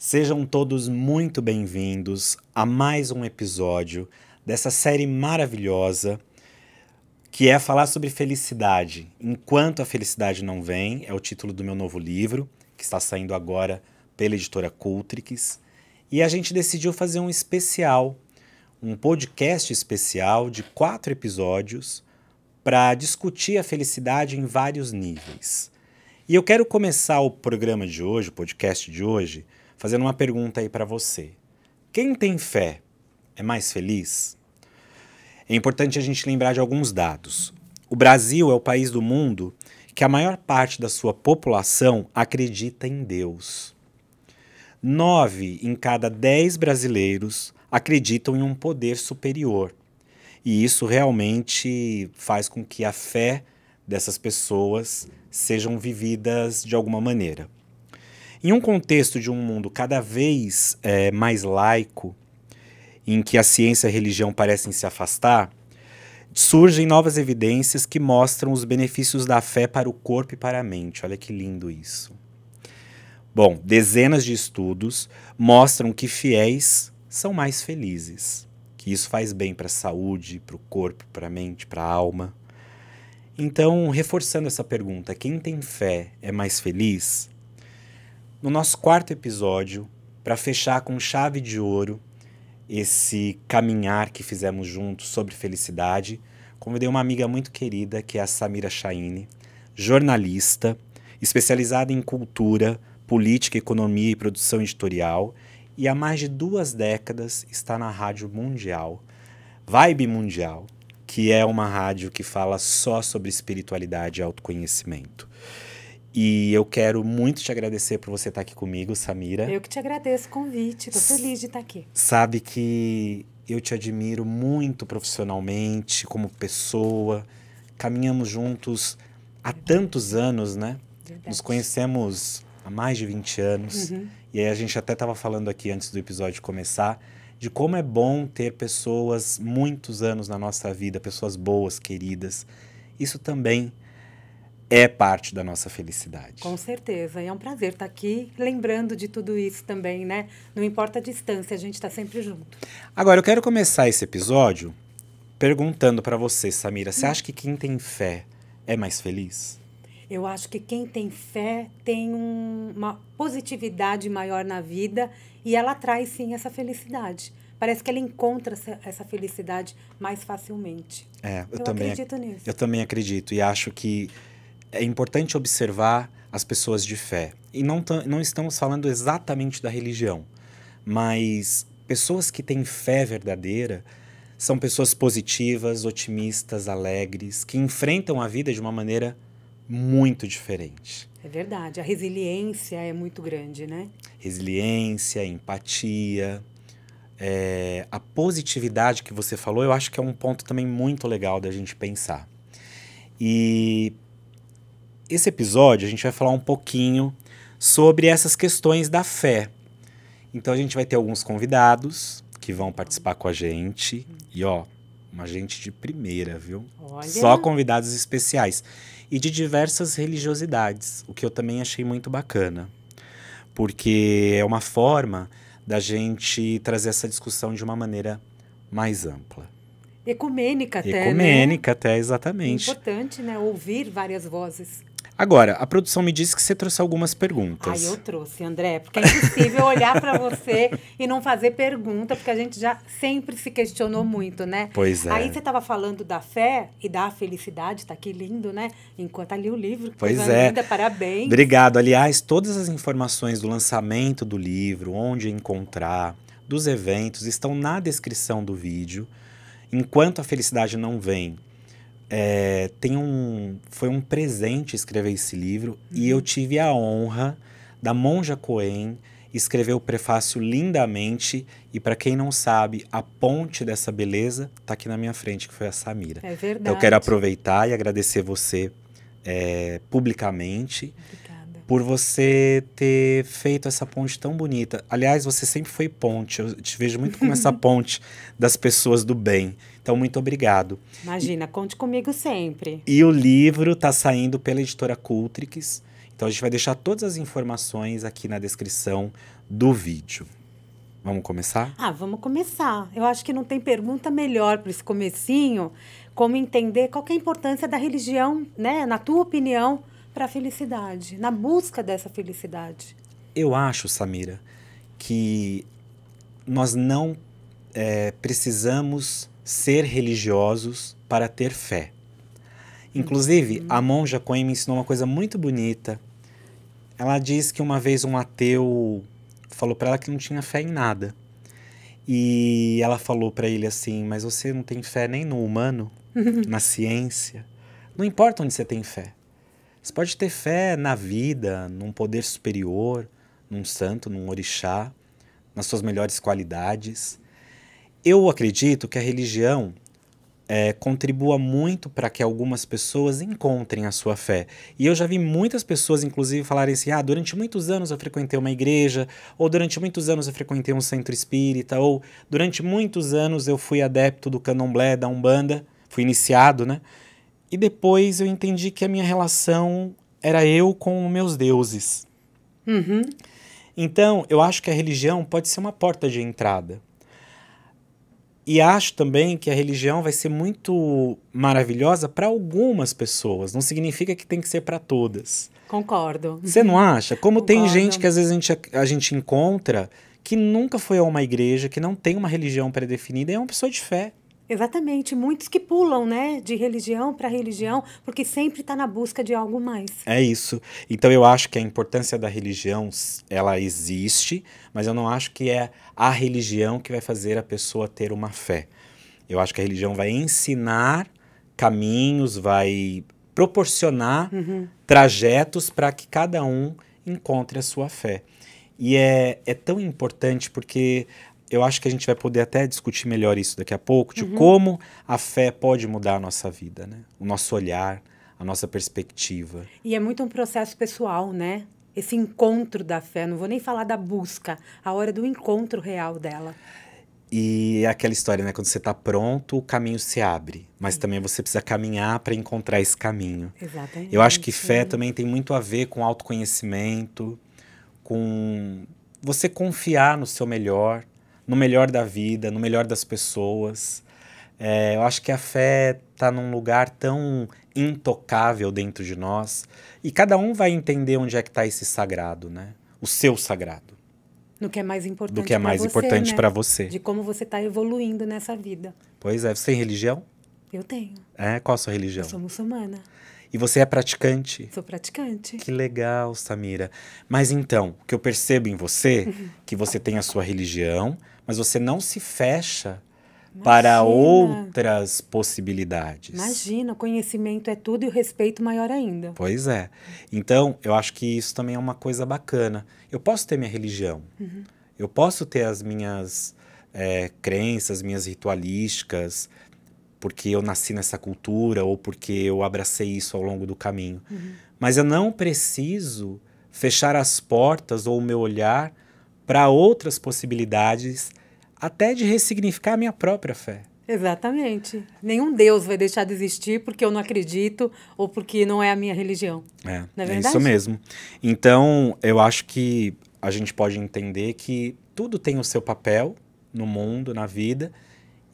Sejam todos muito bem-vindos a mais um episódio dessa série maravilhosa que é falar sobre felicidade. Enquanto a felicidade não vem, é o título do meu novo livro, que está saindo agora pela editora Cultrix, e a gente decidiu fazer um especial, um podcast especial de quatro episódios para discutir a felicidade em vários níveis. E eu quero começar o programa de hoje, o podcast de hoje, fazendo uma pergunta aí para você. Quem tem fé é mais feliz? É importante a gente lembrar de alguns dados. O Brasil é o país do mundo que a maior parte da sua população acredita em Deus. Nove em cada dez brasileiros acreditam em um poder superior. E isso realmente faz com que a fé dessas pessoas sejam vividas de alguma maneira. Em um contexto de um mundo cada vez é, mais laico, em que a ciência e a religião parecem se afastar, surgem novas evidências que mostram os benefícios da fé para o corpo e para a mente. Olha que lindo isso. Bom, dezenas de estudos mostram que fiéis são mais felizes, que isso faz bem para a saúde, para o corpo, para a mente, para a alma. Então, reforçando essa pergunta, quem tem fé é mais feliz? No nosso quarto episódio, para fechar com chave de ouro esse caminhar que fizemos juntos sobre felicidade, convidei uma amiga muito querida, que é a Samira Chaine, jornalista, especializada em cultura, política, economia e produção editorial, e há mais de duas décadas está na Rádio Mundial, Vibe Mundial, que é uma rádio que fala só sobre espiritualidade e autoconhecimento. E eu quero muito te agradecer por você estar tá aqui comigo, Samira. Eu que te agradeço o convite, tô feliz de estar tá aqui. Sabe que eu te admiro muito profissionalmente, como pessoa. Caminhamos juntos há tantos anos, né? Verdade. Nos conhecemos há mais de 20 anos. Uhum. E aí a gente até estava falando aqui antes do episódio começar de como é bom ter pessoas muitos anos na nossa vida, pessoas boas, queridas. Isso também é parte da nossa felicidade. Com certeza. E é um prazer estar aqui lembrando de tudo isso também, né? Não importa a distância, a gente está sempre junto. Agora, eu quero começar esse episódio perguntando para você, Samira, você hum. acha que quem tem fé é mais feliz? Eu acho que quem tem fé tem um, uma positividade maior na vida e ela traz sim essa felicidade. Parece que ela encontra essa, essa felicidade mais facilmente. É, eu, eu também acredito nisso. Eu também acredito e acho que é importante observar as pessoas de fé. E não, não estamos falando exatamente da religião, mas pessoas que têm fé verdadeira são pessoas positivas, otimistas, alegres, que enfrentam a vida de uma maneira muito diferente. É verdade. A resiliência é muito grande, né? Resiliência, empatia. É, a positividade que você falou, eu acho que é um ponto também muito legal da gente pensar. E esse episódio a gente vai falar um pouquinho sobre essas questões da fé. Então a gente vai ter alguns convidados que vão participar com a gente. E ó, uma gente de primeira, viu? Olha. Só convidados especiais. E de diversas religiosidades, o que eu também achei muito bacana. Porque é uma forma da gente trazer essa discussão de uma maneira mais ampla. Ecumênica até. Né? Ecumênica né? até, exatamente. É importante, né? Ouvir várias vozes. Agora, a produção me disse que você trouxe algumas perguntas. Ah, eu trouxe, André, porque é impossível olhar para você e não fazer pergunta, porque a gente já sempre se questionou muito, né? Pois é. Aí você estava falando da fé e da felicidade, tá aqui lindo, né? Enquanto tá ali o livro. Pois é. Linda, parabéns. Obrigado. Aliás, todas as informações do lançamento do livro, onde encontrar, dos eventos, estão na descrição do vídeo. Enquanto a felicidade não vem, é, tem um, foi um presente escrever esse livro uhum. e eu tive a honra da Monja Cohen escrever o prefácio lindamente e para quem não sabe, a ponte dessa beleza está aqui na minha frente, que foi a Samira. É verdade. Então eu quero aproveitar e agradecer você é, publicamente. Obrigada por você ter feito essa ponte tão bonita. Aliás, você sempre foi ponte. Eu te vejo muito como essa ponte das pessoas do bem. Então, muito obrigado. Imagina, e, conte comigo sempre. E o livro está saindo pela editora Cultrix. Então, a gente vai deixar todas as informações aqui na descrição do vídeo. Vamos começar? Ah, vamos começar. Eu acho que não tem pergunta melhor para esse comecinho como entender qual é a importância da religião, né? Na tua opinião, para a felicidade, na busca dessa felicidade. Eu acho, Samira, que nós não é, precisamos ser religiosos para ter fé. Inclusive, uhum. a monja Coen me ensinou uma coisa muito bonita. Ela diz que uma vez um ateu falou para ela que não tinha fé em nada. E ela falou para ele assim: Mas você não tem fé nem no humano, na ciência. Não importa onde você tem fé. Você pode ter fé na vida, num poder superior, num santo, num orixá, nas suas melhores qualidades. Eu acredito que a religião é, contribua muito para que algumas pessoas encontrem a sua fé. E eu já vi muitas pessoas, inclusive, falarem assim: ah, durante muitos anos eu frequentei uma igreja, ou durante muitos anos eu frequentei um centro espírita, ou durante muitos anos eu fui adepto do candomblé, da umbanda, fui iniciado, né? E depois eu entendi que a minha relação era eu com meus deuses. Uhum. Então, eu acho que a religião pode ser uma porta de entrada. E acho também que a religião vai ser muito maravilhosa para algumas pessoas. Não significa que tem que ser para todas. Concordo. Você não acha? Como Concordo. tem gente que às vezes a gente, a gente encontra que nunca foi a uma igreja, que não tem uma religião pré-definida, é uma pessoa de fé. Exatamente, muitos que pulam, né, de religião para religião, porque sempre está na busca de algo mais. É isso. Então eu acho que a importância da religião, ela existe, mas eu não acho que é a religião que vai fazer a pessoa ter uma fé. Eu acho que a religião vai ensinar caminhos, vai proporcionar uhum. trajetos para que cada um encontre a sua fé. E é, é tão importante porque eu acho que a gente vai poder até discutir melhor isso daqui a pouco, de uhum. como a fé pode mudar a nossa vida, né? O nosso olhar, a nossa perspectiva. E é muito um processo pessoal, né? Esse encontro da fé, não vou nem falar da busca, a hora do encontro real dela. E é aquela história, né? Quando você está pronto, o caminho se abre. Mas Sim. também você precisa caminhar para encontrar esse caminho. Exatamente. Eu acho que fé também tem muito a ver com autoconhecimento, com você confiar no seu melhor, no melhor da vida, no melhor das pessoas. É, eu acho que a fé está num lugar tão intocável dentro de nós e cada um vai entender onde é que está esse sagrado, né? O seu sagrado. No que é mais importante. Do que é mais você, importante né? para você. De como você está evoluindo nessa vida. Pois é, você tem religião? Eu tenho. É, qual a sua religião? Eu sou muçulmana. E você é praticante? Sou praticante. Que legal, Samira. Mas então, o que eu percebo em você, que você tem a sua religião, mas você não se fecha Imagina. para outras possibilidades. Imagina, o conhecimento é tudo e o respeito maior ainda. Pois é. Então, eu acho que isso também é uma coisa bacana. Eu posso ter minha religião, uhum. eu posso ter as minhas é, crenças, minhas ritualísticas, porque eu nasci nessa cultura ou porque eu abracei isso ao longo do caminho. Uhum. Mas eu não preciso fechar as portas ou o meu olhar para outras possibilidades, até de ressignificar a minha própria fé. Exatamente. Nenhum Deus vai deixar de existir porque eu não acredito ou porque não é a minha religião. É, não é, verdade? é isso mesmo. Então, eu acho que a gente pode entender que tudo tem o seu papel no mundo, na vida,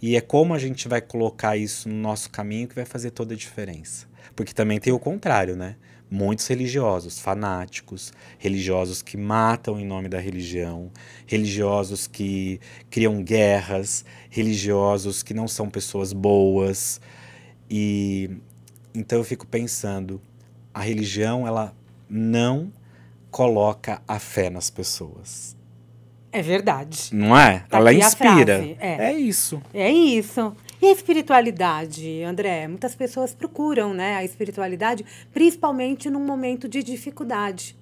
e é como a gente vai colocar isso no nosso caminho que vai fazer toda a diferença. Porque também tem o contrário, né? muitos religiosos fanáticos, religiosos que matam em nome da religião, religiosos que criam guerras, religiosos que não são pessoas boas. E então eu fico pensando, a religião ela não coloca a fé nas pessoas. É verdade. Não é? Tá ela inspira. É. é. isso. É isso. E a espiritualidade, André? Muitas pessoas procuram né, a espiritualidade, principalmente num momento de dificuldade.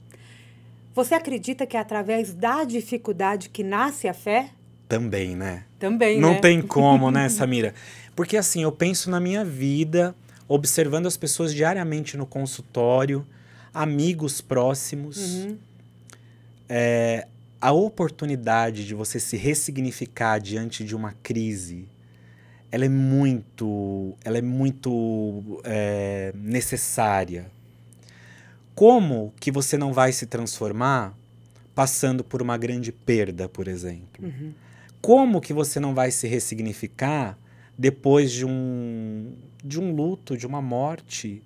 Você acredita que é através da dificuldade que nasce a fé? Também, né? Também, Não né? tem como, né, Samira? Porque assim, eu penso na minha vida, observando as pessoas diariamente no consultório, amigos próximos. Uhum. É, a oportunidade de você se ressignificar diante de uma crise, ela é muito, ela é muito é, necessária. Como que você não vai se transformar passando por uma grande perda, por exemplo? Uhum. Como que você não vai se ressignificar depois de um, de um luto, de uma morte?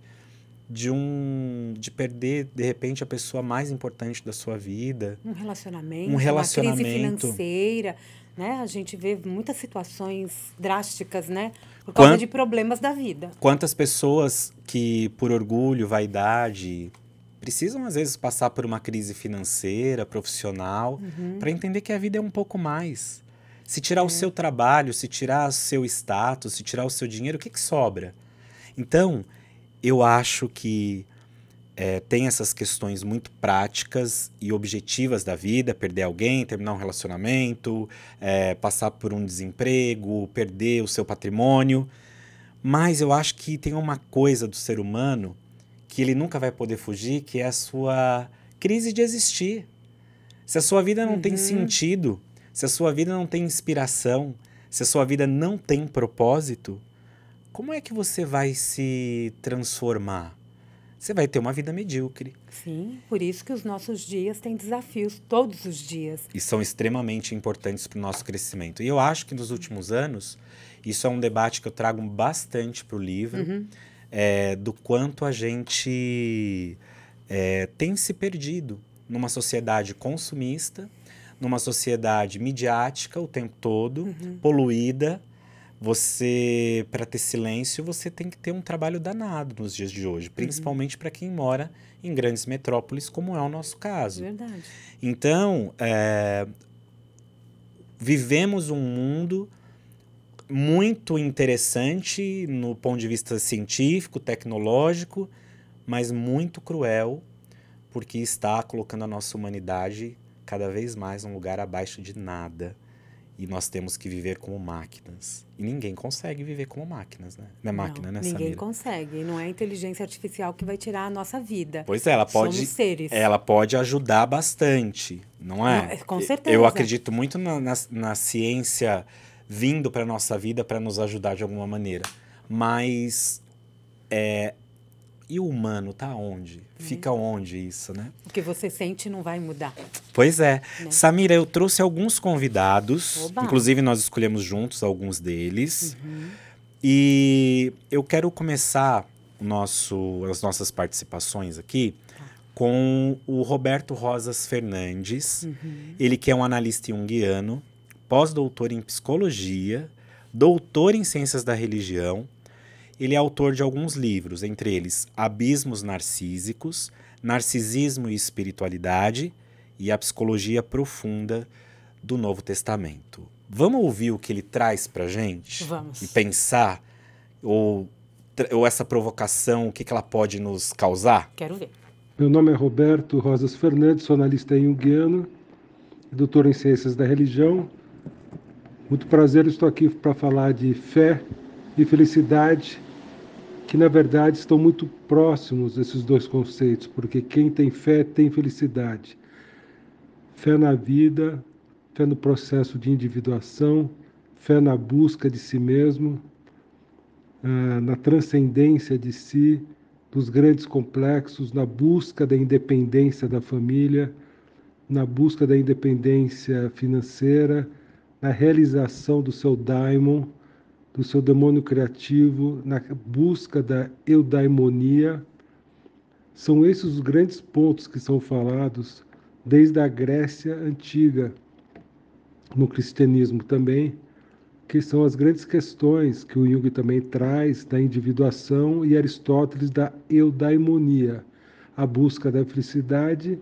de um de perder de repente a pessoa mais importante da sua vida um relacionamento um relacionamento uma crise financeira né a gente vê muitas situações drásticas né por causa Quant... de problemas da vida quantas pessoas que por orgulho vaidade precisam às vezes passar por uma crise financeira profissional uhum. para entender que a vida é um pouco mais se tirar é. o seu trabalho se tirar o seu status se tirar o seu dinheiro o que, que sobra então eu acho que é, tem essas questões muito práticas e objetivas da vida: perder alguém, terminar um relacionamento, é, passar por um desemprego, perder o seu patrimônio. Mas eu acho que tem uma coisa do ser humano que ele nunca vai poder fugir, que é a sua crise de existir. Se a sua vida não uhum. tem sentido, se a sua vida não tem inspiração, se a sua vida não tem propósito, como é que você vai se transformar? Você vai ter uma vida medíocre. Sim, por isso que os nossos dias têm desafios, todos os dias. E são extremamente importantes para o nosso crescimento. E eu acho que nos últimos anos, isso é um debate que eu trago bastante para o livro, uhum. é, do quanto a gente é, tem se perdido numa sociedade consumista, numa sociedade midiática o tempo todo, uhum. poluída, você para ter silêncio você tem que ter um trabalho danado nos dias de hoje, uhum. principalmente uhum. para quem mora em grandes metrópoles como é o nosso caso. Verdade. Então é, vivemos um mundo muito interessante no ponto de vista científico, tecnológico, mas muito cruel porque está colocando a nossa humanidade cada vez mais num lugar abaixo de nada e nós temos que viver como máquinas. E ninguém consegue viver como máquinas, né? Não é máquina, não, né, Ninguém Samira? consegue. Não é a inteligência artificial que vai tirar a nossa vida. Pois é, ela pode. Somos seres. Ela pode ajudar bastante, não é? Não, é, com certeza. Eu acredito muito na, na, na ciência vindo para nossa vida para nos ajudar de alguma maneira. Mas é, e o humano tá onde? Fica uhum. onde isso, né? O que você sente não vai mudar. Pois é. Né? Samira, eu trouxe alguns convidados, Oba. inclusive nós escolhemos juntos alguns deles. Uhum. E eu quero começar nosso, as nossas participações aqui tá. com o Roberto Rosas Fernandes, uhum. ele que é um analista junguiano, pós-doutor em psicologia, doutor em ciências da religião, ele é autor de alguns livros, entre eles Abismos Narcísicos, Narcisismo e Espiritualidade e A Psicologia Profunda do Novo Testamento. Vamos ouvir o que ele traz para gente? Vamos. E pensar, ou, ou essa provocação, o que, que ela pode nos causar? Quero ver. Meu nome é Roberto Rosas Fernandes, sou analista junguiano, doutor em Ciências da Religião. Muito prazer, estou aqui para falar de fé e felicidade que na verdade estão muito próximos esses dois conceitos, porque quem tem fé tem felicidade. Fé na vida, fé no processo de individuação, fé na busca de si mesmo, ah, na transcendência de si, dos grandes complexos, na busca da independência da família, na busca da independência financeira, na realização do seu daimon, do seu demônio criativo, na busca da eudaimonia. São esses os grandes pontos que são falados desde a Grécia antiga, no cristianismo também, que são as grandes questões que o Jung também traz da individuação e Aristóteles da eudaimonia. A busca da felicidade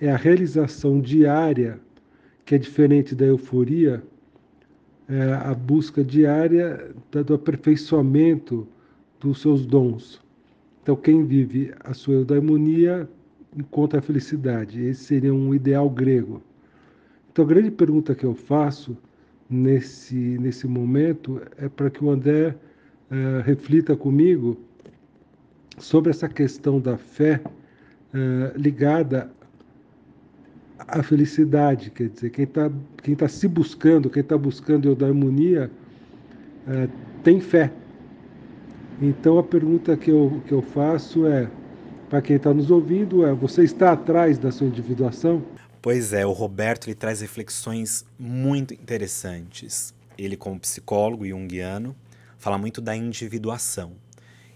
é a realização diária, que é diferente da euforia, é, a busca diária do aperfeiçoamento dos seus dons. Então, quem vive a sua eudaimonia encontra a felicidade. Esse seria um ideal grego. Então, a grande pergunta que eu faço nesse, nesse momento é para que o André é, reflita comigo sobre essa questão da fé é, ligada a felicidade, quer dizer, quem está quem tá se buscando, quem está buscando eu da harmonia, é, tem fé. Então a pergunta que eu, que eu faço é, para quem está nos ouvindo, é você está atrás da sua individuação? Pois é, o Roberto ele traz reflexões muito interessantes. Ele, como psicólogo junguiano, fala muito da individuação.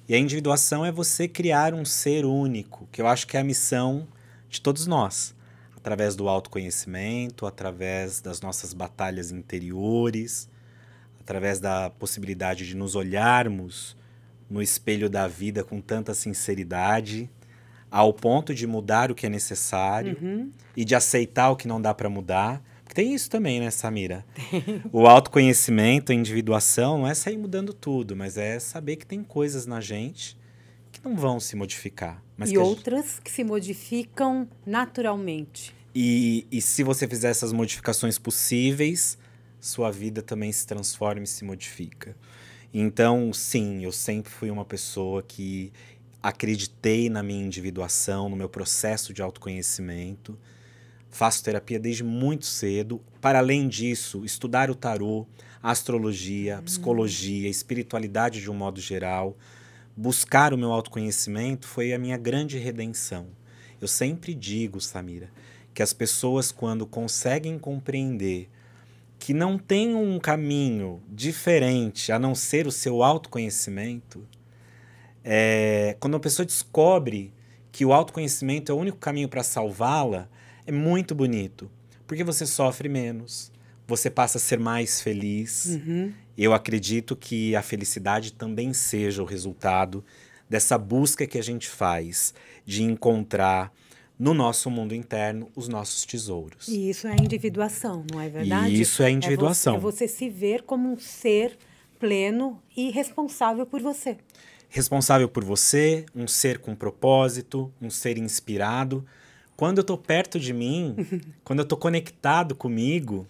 E a individuação é você criar um ser único, que eu acho que é a missão de todos nós através do autoconhecimento, através das nossas batalhas interiores, através da possibilidade de nos olharmos no espelho da vida com tanta sinceridade, ao ponto de mudar o que é necessário uhum. e de aceitar o que não dá para mudar. Porque tem isso também, né, Samira? o autoconhecimento, a individuação, não é sair mudando tudo, mas é saber que tem coisas na gente que não vão se modificar. Mas e outras gente... que se modificam naturalmente. E, e se você fizer essas modificações possíveis, sua vida também se transforma e se modifica. Então, sim, eu sempre fui uma pessoa que acreditei na minha individuação, no meu processo de autoconhecimento. Faço terapia desde muito cedo. Para além disso, estudar o tarô, astrologia, hum. psicologia, espiritualidade de um modo geral buscar o meu autoconhecimento foi a minha grande redenção. Eu sempre digo, Samira, que as pessoas, quando conseguem compreender que não tem um caminho diferente a não ser o seu autoconhecimento, é, quando a pessoa descobre que o autoconhecimento é o único caminho para salvá-la, é muito bonito. Porque você sofre menos, você passa a ser mais feliz. Uhum. Eu acredito que a felicidade também seja o resultado dessa busca que a gente faz de encontrar no nosso mundo interno os nossos tesouros. E isso é individuação, não é verdade? E isso é individuação. É você, é você se ver como um ser pleno e responsável por você. Responsável por você, um ser com propósito, um ser inspirado. Quando eu estou perto de mim, quando eu estou conectado comigo,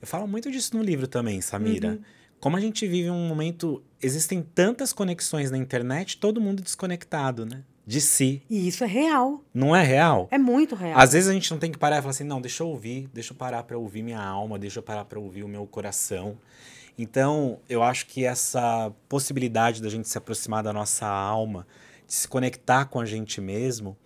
eu falo muito disso no livro também, Samira. Uhum como a gente vive um momento, existem tantas conexões na internet, todo mundo desconectado, né? De si. E isso é real. Não é real? É muito real. Às vezes a gente não tem que parar e falar assim: não, deixa eu ouvir, deixa eu parar para ouvir minha alma, deixa eu parar para ouvir o meu coração. Então, eu acho que essa possibilidade da gente se aproximar da nossa alma, de se conectar com a gente mesmo,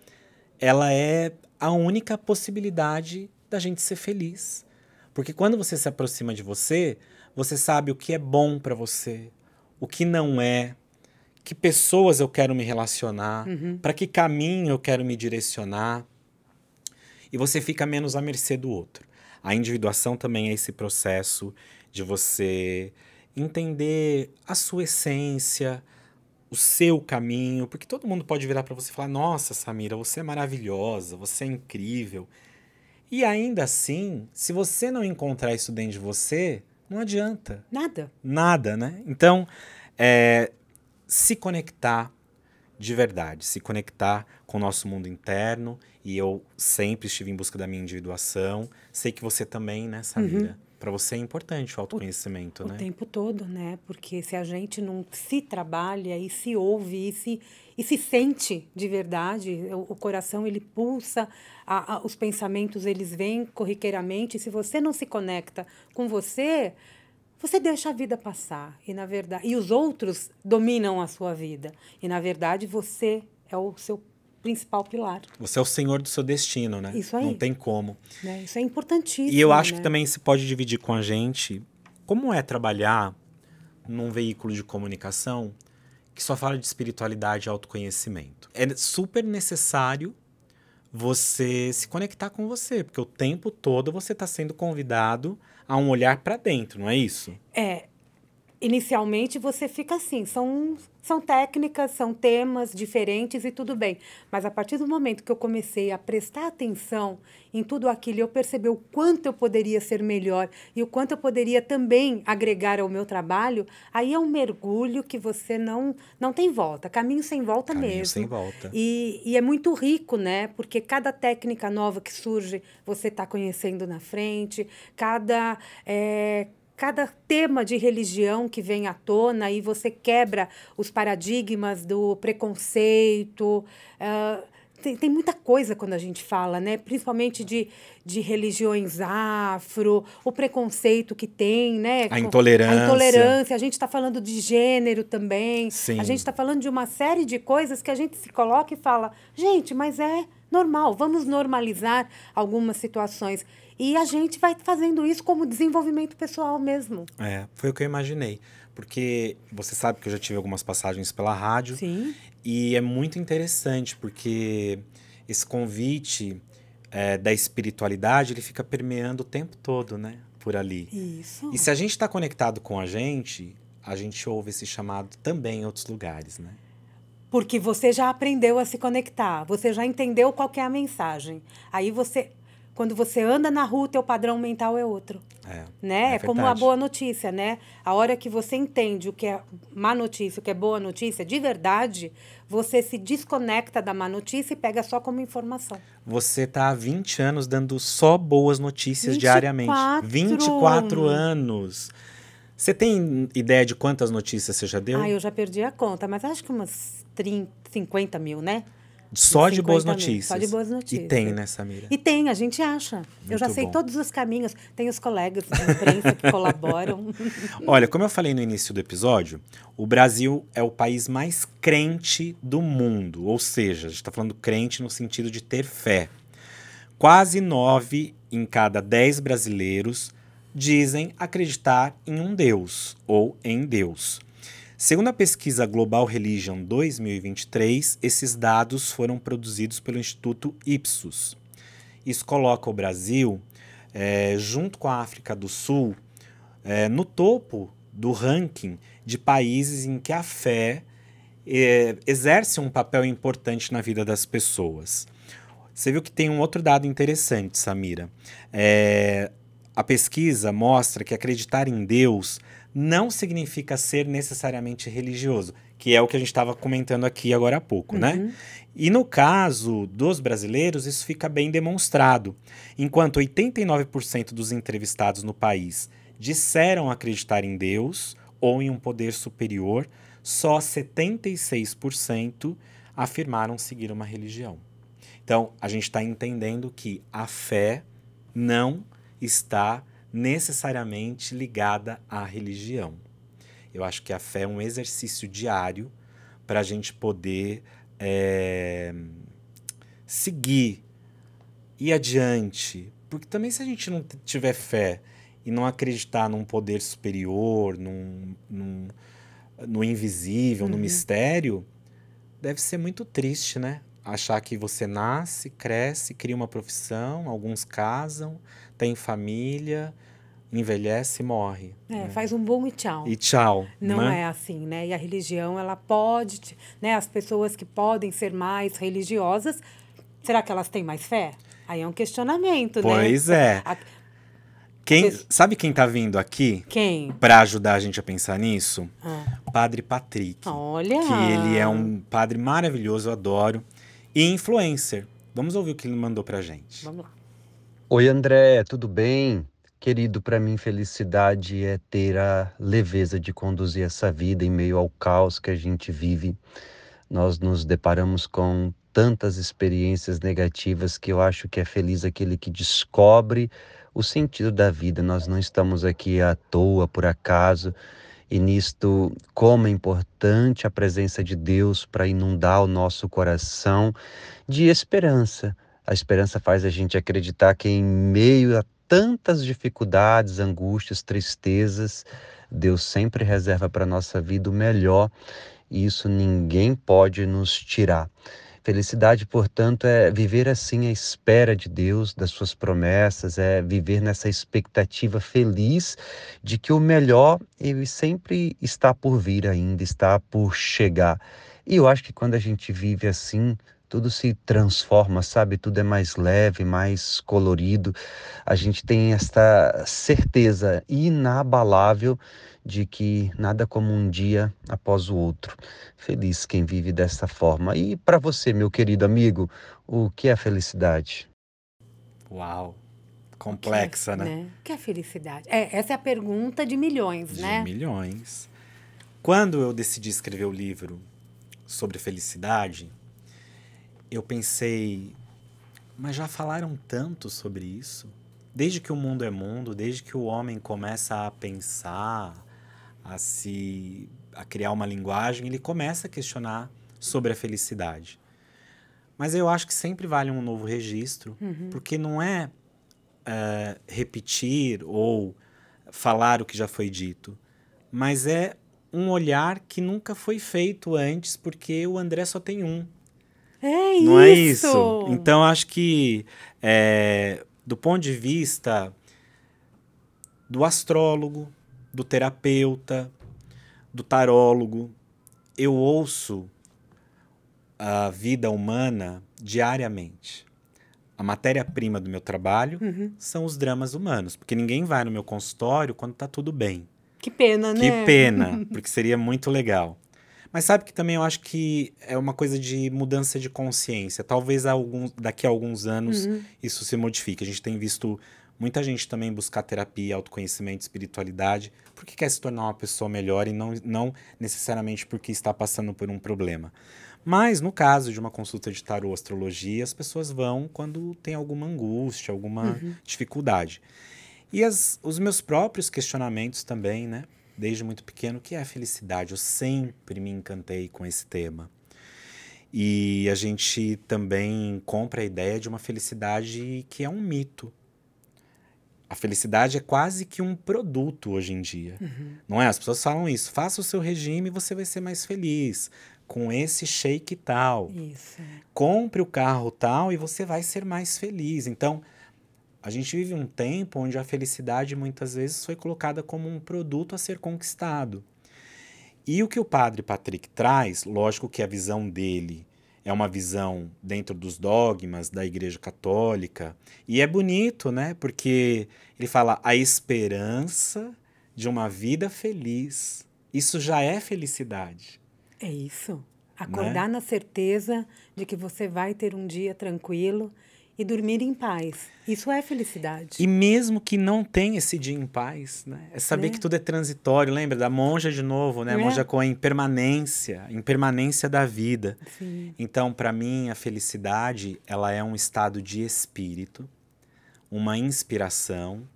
ela é a única possibilidade da gente ser feliz. Porque quando você se aproxima de você, você sabe o que é bom para você, o que não é, que pessoas eu quero me relacionar, uhum. para que caminho eu quero me direcionar. E você fica menos à mercê do outro. A individuação também é esse processo de você entender a sua essência, o seu caminho, porque todo mundo pode virar para você e falar: "Nossa, Samira, você é maravilhosa, você é incrível". E ainda assim, se você não encontrar isso dentro de você, não adianta. Nada. Nada, né? Então, é, se conectar de verdade, se conectar com o nosso mundo interno. E eu sempre estive em busca da minha individuação. Sei que você também, né, Samira? Uhum. Para você é importante o autoconhecimento, o, né? O tempo todo, né? Porque se a gente não se trabalha e se ouve e se e se sente de verdade, o, o coração ele pulsa, a, a, os pensamentos eles vêm corriqueiramente. se você não se conecta com você, você deixa a vida passar e na verdade e os outros dominam a sua vida e na verdade você é o seu principal pilar. Você é o senhor do seu destino, né? Isso aí. Não tem como. Né? Isso é importantíssimo. E eu acho né? que também se pode dividir com a gente como é trabalhar num veículo de comunicação que só fala de espiritualidade e autoconhecimento. É super necessário você se conectar com você, porque o tempo todo você está sendo convidado a um olhar para dentro, não é isso? É, inicialmente você fica assim, são, são técnicas, são temas diferentes e tudo bem. Mas a partir do momento que eu comecei a prestar atenção em tudo aquilo, eu percebi o quanto eu poderia ser melhor e o quanto eu poderia também agregar ao meu trabalho, aí é um mergulho que você não não tem volta, caminho sem volta caminho mesmo. sem volta. E, e é muito rico, né? Porque cada técnica nova que surge, você está conhecendo na frente, cada... É, cada tema de religião que vem à tona e você quebra os paradigmas do preconceito. Uh, tem, tem, muita coisa quando a gente fala, né? Principalmente de, de religiões afro, o preconceito que tem, né? A intolerância. A intolerância. A gente está falando de gênero também. Sim. A gente está falando de uma série de coisas que a gente se coloca e fala, gente, mas é normal, vamos normalizar algumas situações. E a gente vai fazendo isso como desenvolvimento pessoal mesmo. É, foi o que eu imaginei. Porque você sabe que eu já tive algumas passagens pela rádio. Sim. E é muito interessante, porque esse convite é, da espiritualidade, ele fica permeando o tempo todo, né? Por ali. Isso. E se a gente está conectado com a gente, a gente ouve esse chamado também em outros lugares, né? Porque você já aprendeu a se conectar, você já entendeu qual é a mensagem. Aí você quando você anda na rua, teu padrão mental é outro. É, é né? É, é como a boa notícia, né? A hora que você entende o que é má notícia, o que é boa notícia, de verdade, você se desconecta da má notícia e pega só como informação. Você tá há 20 anos dando só boas notícias 24. diariamente. 24 anos. Você tem ideia de quantas notícias você já deu? Ah, eu já perdi a conta, mas acho que umas 30, 50 mil, né? Só de boas notícias. Só de boas notícias. E tem, né, Samira? E tem, a gente acha. Muito eu já sei bom. todos os caminhos. Tem os colegas da imprensa que colaboram. Olha, como eu falei no início do episódio, o Brasil é o país mais crente do mundo. Ou seja, a gente está falando crente no sentido de ter fé. Quase nove em cada dez brasileiros dizem acreditar em um Deus ou em Deus. Segundo a pesquisa Global Religion 2023, esses dados foram produzidos pelo Instituto Ipsos. Isso coloca o Brasil, é, junto com a África do Sul, é, no topo do ranking de países em que a fé é, exerce um papel importante na vida das pessoas. Você viu que tem um outro dado interessante, Samira. É, a pesquisa mostra que acreditar em Deus não significa ser necessariamente religioso, que é o que a gente estava comentando aqui agora há pouco, né? uhum. né? E no caso dos brasileiros, isso fica bem demonstrado. Enquanto 89% dos entrevistados no país disseram acreditar em Deus ou em um poder superior, só 76% afirmaram seguir uma religião. Então, a gente está entendendo que a fé não está necessariamente ligada à religião. Eu acho que a fé é um exercício diário para a gente poder é, seguir, ir adiante. Porque também, se a gente não tiver fé e não acreditar num poder superior, num, num no invisível, uhum. no mistério, deve ser muito triste, né? Achar que você nasce, cresce, cria uma profissão, alguns casam, tem família, envelhece e morre. É, né? faz um bom e tchau. E tchau. Não né? é assim, né? E a religião, ela pode, né? As pessoas que podem ser mais religiosas, será que elas têm mais fé? Aí é um questionamento, pois né? Pois é. Quem, sabe quem tá vindo aqui? Quem? para ajudar a gente a pensar nisso? Ah. Padre Patrick. Olha! Que ele é um padre maravilhoso, eu adoro. E influencer. Vamos ouvir o que ele mandou pra gente. Vamos lá. Oi, André, tudo bem? Querido, para mim, felicidade é ter a leveza de conduzir essa vida em meio ao caos que a gente vive. Nós nos deparamos com tantas experiências negativas que eu acho que é feliz aquele que descobre o sentido da vida. Nós não estamos aqui à toa, por acaso. E nisto, como é importante a presença de Deus para inundar o nosso coração de esperança, a esperança faz a gente acreditar que, em meio a tantas dificuldades, angústias, tristezas, Deus sempre reserva para a nossa vida o melhor e isso ninguém pode nos tirar. Felicidade, portanto, é viver assim à espera de Deus, das suas promessas, é viver nessa expectativa feliz de que o melhor ele sempre está por vir ainda, está por chegar. E eu acho que quando a gente vive assim, tudo se transforma, sabe? Tudo é mais leve, mais colorido. A gente tem esta certeza inabalável de que nada como um dia após o outro. Feliz quem vive desta forma. E para você, meu querido amigo, o que é felicidade? Uau! Complexa, que é, né? né? O que é felicidade? É, essa é a pergunta de milhões, de né? De milhões. Quando eu decidi escrever o livro sobre felicidade, eu pensei, mas já falaram tanto sobre isso? Desde que o mundo é mundo, desde que o homem começa a pensar, a se a criar uma linguagem, ele começa a questionar sobre a felicidade. Mas eu acho que sempre vale um novo registro, uhum. porque não é, é repetir ou falar o que já foi dito, mas é um olhar que nunca foi feito antes, porque o André só tem um. É, é isso. é isso. Então acho que é, do ponto de vista do astrólogo, do terapeuta, do tarólogo, eu ouço a vida humana diariamente. A matéria-prima do meu trabalho uhum. são os dramas humanos, porque ninguém vai no meu consultório quando tá tudo bem. Que pena, né? Que pena, porque seria muito legal. Mas sabe que também eu acho que é uma coisa de mudança de consciência. Talvez algum, daqui a alguns anos uhum. isso se modifique. A gente tem visto muita gente também buscar terapia, autoconhecimento, espiritualidade, porque quer se tornar uma pessoa melhor e não, não necessariamente porque está passando por um problema. Mas no caso de uma consulta de tarô astrologia, as pessoas vão quando tem alguma angústia, alguma uhum. dificuldade. E as, os meus próprios questionamentos também, né? desde muito pequeno, que é a felicidade. Eu sempre me encantei com esse tema. E a gente também compra a ideia de uma felicidade que é um mito. A felicidade é quase que um produto hoje em dia. Uhum. Não é? As pessoas falam isso. Faça o seu regime e você vai ser mais feliz. Com esse shake tal. Isso. Compre o carro tal e você vai ser mais feliz. Então, a gente vive um tempo onde a felicidade muitas vezes foi colocada como um produto a ser conquistado. E o que o padre Patrick traz, lógico que a visão dele é uma visão dentro dos dogmas da Igreja Católica, e é bonito, né? Porque ele fala a esperança de uma vida feliz. Isso já é felicidade. É isso. Né? Acordar né? na certeza de que você vai ter um dia tranquilo, e dormir em paz. Isso é felicidade. E mesmo que não tenha esse dia em paz, né? É saber né? que tudo é transitório, lembra da monja de novo, né? né? monja com a impermanência, impermanência da vida. Sim. Então, para mim, a felicidade, ela é um estado de espírito, uma inspiração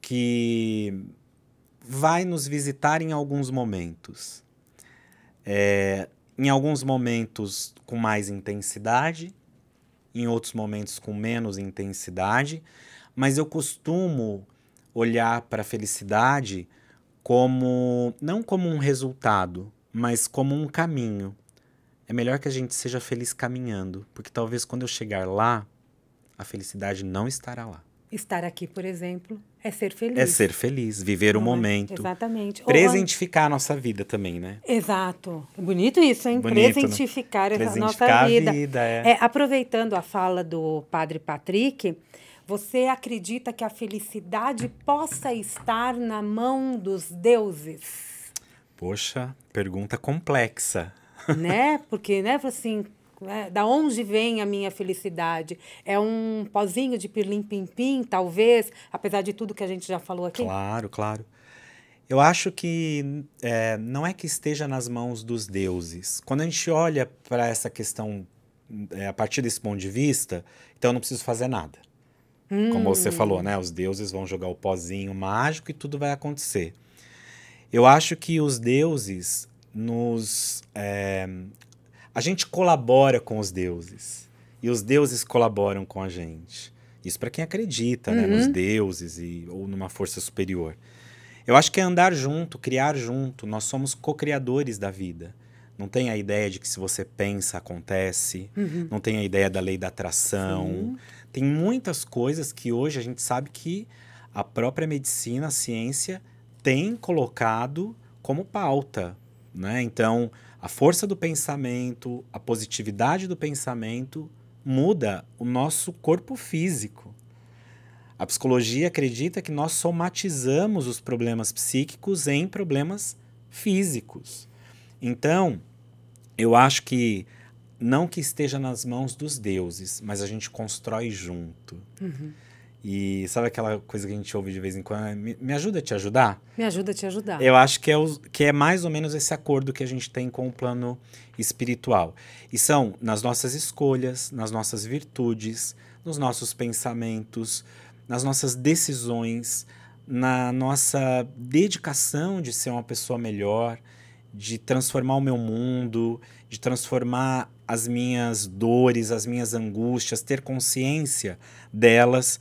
que vai nos visitar em alguns momentos. É, em alguns momentos com mais intensidade, em outros momentos com menos intensidade, mas eu costumo olhar para a felicidade como não como um resultado, mas como um caminho. É melhor que a gente seja feliz caminhando, porque talvez quando eu chegar lá, a felicidade não estará lá. Estar aqui, por exemplo, é ser é feliz. É ser feliz, viver Não o é? momento. É, exatamente. Presentificar a... nossa vida também, né? Exato. Bonito isso, hein? Bonito, presentificar, né? presentificar nossa vida. A vida é. é. aproveitando a fala do padre Patrick, você acredita que a felicidade possa estar na mão dos deuses? Poxa, pergunta complexa. Né? Porque, né, assim, né? da onde vem a minha felicidade? É um pozinho de pirlim-pim-pim, talvez, apesar de tudo que a gente já falou aqui? Claro, claro. Eu acho que é, não é que esteja nas mãos dos deuses. Quando a gente olha para essa questão é, a partir desse ponto de vista, então eu não preciso fazer nada. Hum. Como você hum. falou, né? Os deuses vão jogar o pozinho mágico e tudo vai acontecer. Eu acho que os deuses nos é, a gente colabora com os deuses. E os deuses colaboram com a gente. Isso para quem acredita uhum. né, nos uhum. deuses e, ou numa força superior. Eu acho que é andar junto, criar junto. Nós somos co-criadores da vida. Não tem a ideia de que se você pensa, acontece. Uhum. Não tem a ideia da lei da atração. Sim. Tem muitas coisas que hoje a gente sabe que a própria medicina, a ciência, tem colocado como pauta. Né? Então, a força do pensamento, a positividade do pensamento muda o nosso corpo físico. A psicologia acredita que nós somatizamos os problemas psíquicos em problemas físicos. Então, eu acho que não que esteja nas mãos dos deuses, mas a gente constrói junto. Uhum. E sabe aquela coisa que a gente ouve de vez em quando? Me, me, ajuda a te ajudar? Me ajuda a te ajudar. Eu acho que é, o, que é mais ou menos esse acordo que a gente tem com o plano espiritual. E são nas nossas escolhas, nas nossas virtudes, nos nossos pensamentos, nas nossas decisões, na nossa dedicação de ser uma pessoa melhor, de transformar o meu mundo, de transformar as minhas dores, as minhas angústias, ter consciência delas,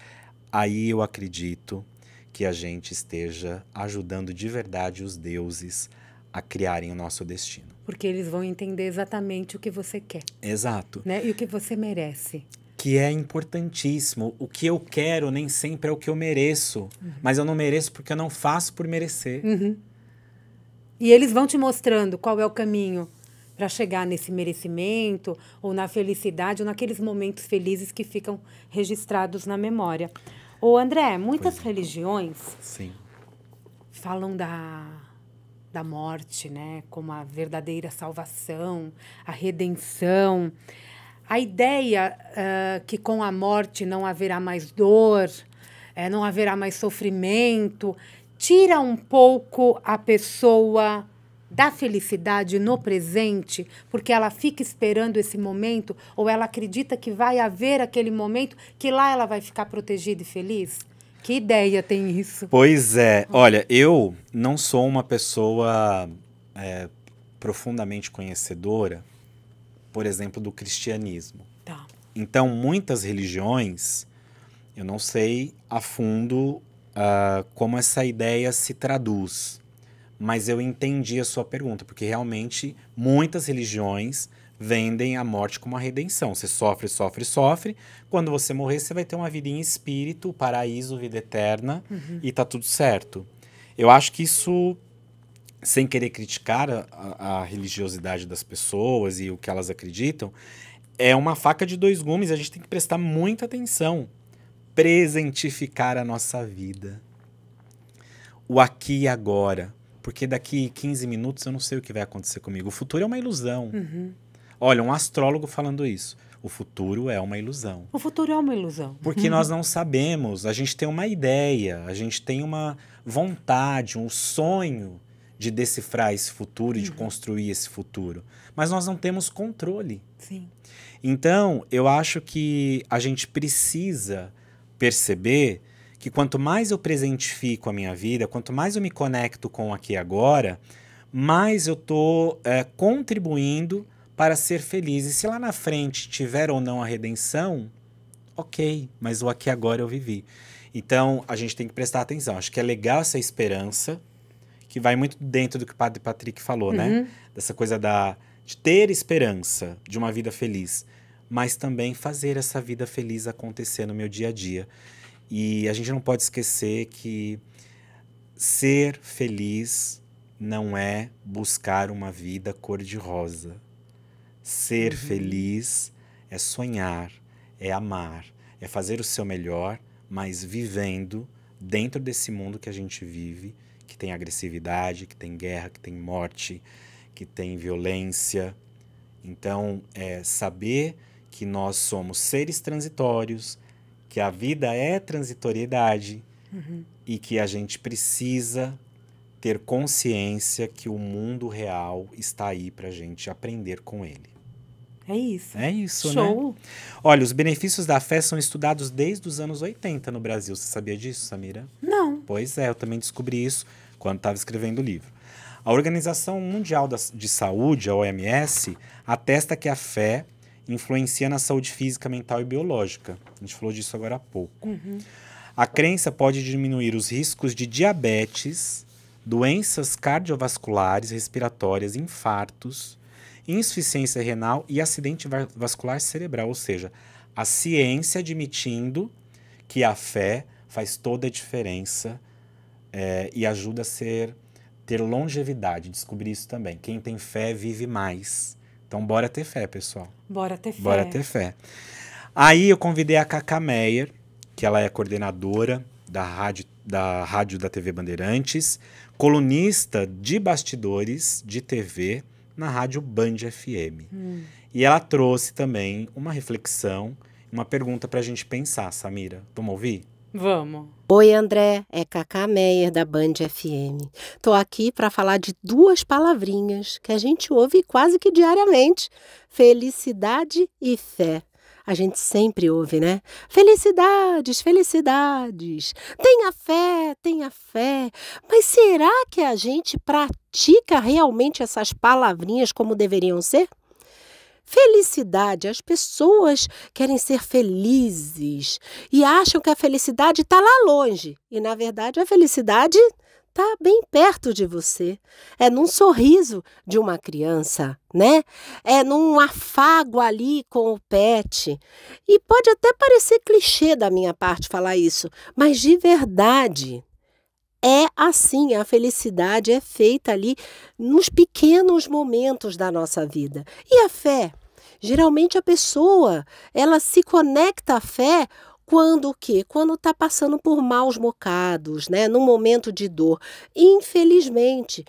Aí eu acredito que a gente esteja ajudando de verdade os deuses a criarem o nosso destino. Porque eles vão entender exatamente o que você quer. Exato. Né? E o que você merece. Que é importantíssimo. O que eu quero nem sempre é o que eu mereço. Uhum. Mas eu não mereço porque eu não faço por merecer. Uhum. E eles vão te mostrando qual é o caminho para chegar nesse merecimento, ou na felicidade, ou naqueles momentos felizes que ficam registrados na memória. O André, muitas então. religiões Sim. falam da, da morte, né? Como a verdadeira salvação, a redenção. A ideia uh, que com a morte não haverá mais dor, é, não haverá mais sofrimento, tira um pouco a pessoa da felicidade no presente, porque ela fica esperando esse momento ou ela acredita que vai haver aquele momento que lá ela vai ficar protegida e feliz? Que ideia tem isso? Pois é. Olha, eu não sou uma pessoa é, profundamente conhecedora, por exemplo, do cristianismo. Tá. Então, muitas religiões, eu não sei a fundo uh, como essa ideia se traduz. Mas eu entendi a sua pergunta, porque realmente muitas religiões vendem a morte como a redenção. Você sofre, sofre, sofre. Quando você morrer, você vai ter uma vida em espírito, paraíso, vida eterna uhum. e tá tudo certo. Eu acho que isso, sem querer criticar a, a, religiosidade das pessoas e o que elas acreditam, é uma faca de dois gumes. A gente tem que prestar muita atenção. Presentificar a nossa vida. O aqui e agora. Porque daqui 15 minutos eu não sei o que vai acontecer comigo. O futuro é uma ilusão. Uhum. Olha, um astrólogo falando isso. O futuro é uma ilusão. O futuro é uma ilusão. Porque nós não sabemos, a gente tem uma ideia, a gente tem uma vontade, um sonho de decifrar esse futuro e uhum. de construir esse futuro. Mas nós não temos controle. Sim. Então, eu acho que a gente precisa perceber que quanto mais eu presentifico a minha vida, quanto mais eu me conecto com aqui e agora, mais eu estou é, contribuindo para ser feliz. E se lá na frente tiver ou não a redenção, ok, mas o aqui e agora eu vivi. Então a gente tem que prestar atenção. Acho que é legal essa esperança, que vai muito dentro do que o Padre Patrick falou, né? uhum. né? Dessa coisa da, de ter esperança de uma vida feliz, mas também fazer essa vida feliz acontecer no meu dia a dia. E a gente não pode esquecer que ser feliz não é buscar uma vida cor-de-rosa. Ser uhum. feliz é sonhar, é amar, é fazer o seu melhor, mas vivendo dentro desse mundo que a gente vive, que tem agressividade, que tem guerra, que tem morte, que tem violência. Então, é saber que nós somos seres transitórios, que a vida é transitoriedade uhum. e que a gente precisa ter consciência que o mundo real está aí para a gente aprender com ele. É isso. É isso, né? Show. né? Olha, os benefícios da fé são estudados desde os anos 80 no Brasil. Você sabia disso, Samira? Não. Pois é, eu também descobri isso quando estava escrevendo o livro. A Organização Mundial de Saúde, a OMS, atesta que a fé influencia na saúde física, mental e biológica. A gente falou disso agora há pouco. Uhum. A crença pode diminuir os riscos de diabetes, doenças cardiovasculares, respiratórias, infartos, insuficiência renal e acidente vascular cerebral, ou seja, a ciência admitindo que a fé faz toda a diferença é, e ajuda a ser ter longevidade, descobrir isso também. Quem tem fé vive mais. Então, bora ter fé, pessoal. Bora ter fé. Bora ter fé. Aí eu convidei a Cacá Meyer, que ela é coordenadora da rádio, da rádio da TV Bandeirantes, colunista de bastidores de TV na rádio Band FM. Hum. E ela trouxe também uma reflexão, uma pergunta para a gente pensar, Samira. Vamos ouvir? Vamos. Oi, André, é Cacá Meyer da Band FM. Tô aqui para falar de duas palavrinhas que a gente ouve quase que diariamente: felicidade e fé. A gente sempre ouve, né? Felicidades, felicidades. Tenha fé, tenha fé. Mas será que a gente pratica realmente essas palavrinhas como deveriam ser? Felicidade, as pessoas querem ser felizes e acham que a felicidade está lá longe. E na verdade a felicidade está bem perto de você. É num sorriso de uma criança, né? É num afago ali com o pet. E pode até parecer clichê da minha parte falar isso, mas de verdade, é assim, a felicidade é feita ali nos pequenos momentos da nossa vida. E a fé? Geralmente a pessoa, ela se conecta à fé quando o quê? Quando está passando por maus bocados, né? Num momento de dor. Infelizmente,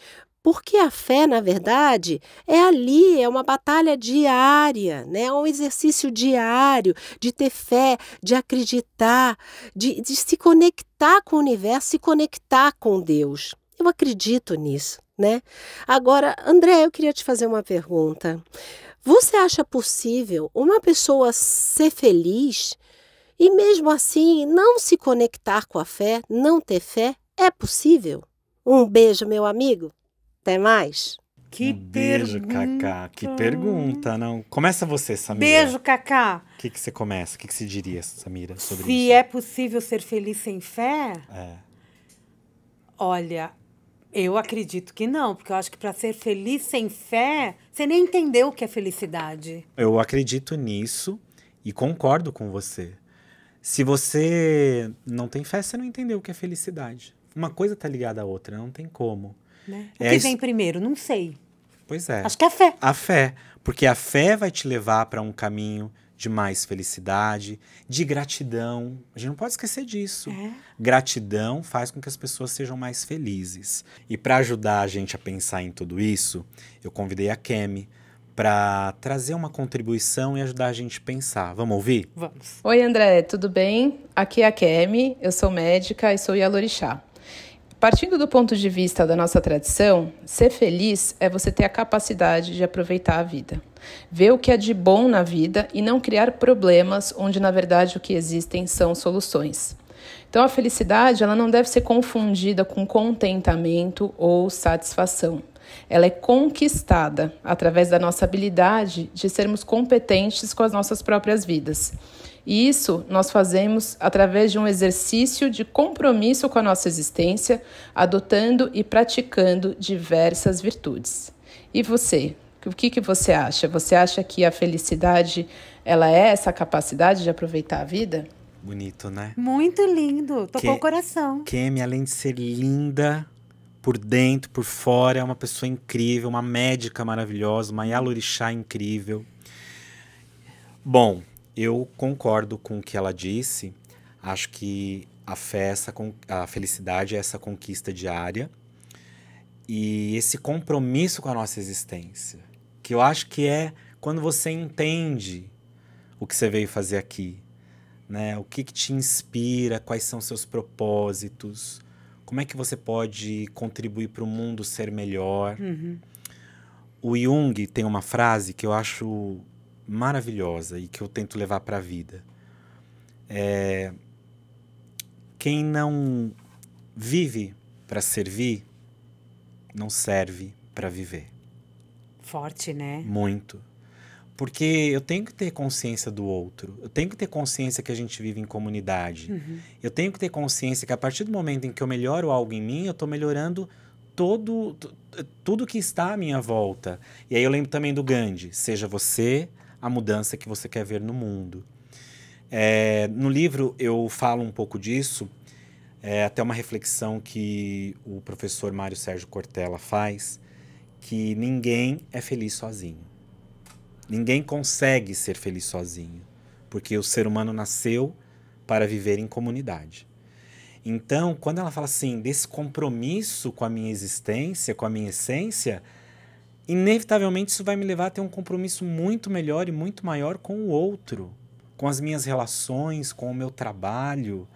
porque a fé, na verdade, é ali, é uma batalha diária, né? é um exercício diário de ter fé, de acreditar, de, de se conectar com o universo, se conectar com Deus. Eu acredito nisso, né? Agora, André, eu queria te fazer uma pergunta. Você acha possível uma pessoa ser feliz e mesmo assim não se conectar com a fé, não ter fé? É possível? Um beijo, meu amigo! Até mais. Que um beijo, pergunta. Cacá. Que pergunta, não? Começa você, Samira. Beijo, Cacá. O que, que você começa? O que, que você diria, Samira, sobre Se isso? Se é possível ser feliz sem fé? É. Olha, eu acredito que não, porque eu acho que para ser feliz sem fé, você nem entendeu o que é felicidade. Eu acredito nisso e concordo com você. Se você não tem fé, você não entendeu o que é felicidade. Uma coisa está ligada à outra, não tem como. Né? O é que vem primeiro? Não sei. Pois é. Acho que é a fé. A fé. Porque a fé vai te levar para um caminho de mais felicidade, de gratidão. A gente não pode esquecer disso. É. Gratidão faz com que as pessoas sejam mais felizes. E para ajudar a gente a pensar em tudo isso, eu convidei a Kemi para trazer uma contribuição e ajudar a gente a pensar. Vamos ouvir? Vamos. Oi, André, tudo bem? Aqui é a Kemi, eu sou médica e sou Yalorixá. Partindo do ponto de vista da nossa tradição, ser feliz é você ter a capacidade de aproveitar a vida, ver o que é de bom na vida e não criar problemas onde na verdade o que existem são soluções. Então a felicidade ela não deve ser confundida com contentamento ou satisfação. Ela é conquistada através da nossa habilidade de sermos competentes com as nossas próprias vidas. E isso nós fazemos através de um exercício de compromisso com a nossa existência, adotando e praticando diversas virtudes. E você? O que, que você acha? Você acha que a felicidade ela é essa capacidade de aproveitar a vida? Bonito, né? Muito lindo. Tocou que, o coração. Kemi, além de ser linda por dentro, por fora, é uma pessoa incrível, uma médica maravilhosa, uma Yalorixá incrível. Bom, eu concordo com o que ela disse. Acho que a fé, é essa, a felicidade é essa conquista diária e esse compromisso com a nossa existência, que eu acho que é quando você entende o que você veio fazer aqui, né? O que, que te inspira, quais são seus propósitos, como é que você pode contribuir para o mundo ser melhor. Uhum. O Jung tem uma frase que eu acho maravilhosa e que eu tento levar para a vida. É, quem não vive para servir, não serve para viver. Forte, né? Muito. Porque eu tenho que ter consciência do outro. Eu tenho que ter consciência que a gente vive em comunidade. Uhum. Eu tenho que ter consciência que a partir do momento em que eu melhoro algo em mim, eu estou melhorando todo tudo que está à minha volta. E aí eu lembro também do Gandhi: seja você, a mudança que você quer ver no mundo. É, no livro eu falo um pouco disso, é, até uma reflexão que o professor Mário Sérgio Cortella faz, que ninguém é feliz sozinho. Ninguém consegue ser feliz sozinho, porque o ser humano nasceu para viver em comunidade. Então, quando ela fala assim, desse compromisso com a minha existência, com a minha essência, inevitavelmente isso vai me levar a ter um compromisso muito melhor e muito maior com o outro, com as minhas relações, com o meu trabalho,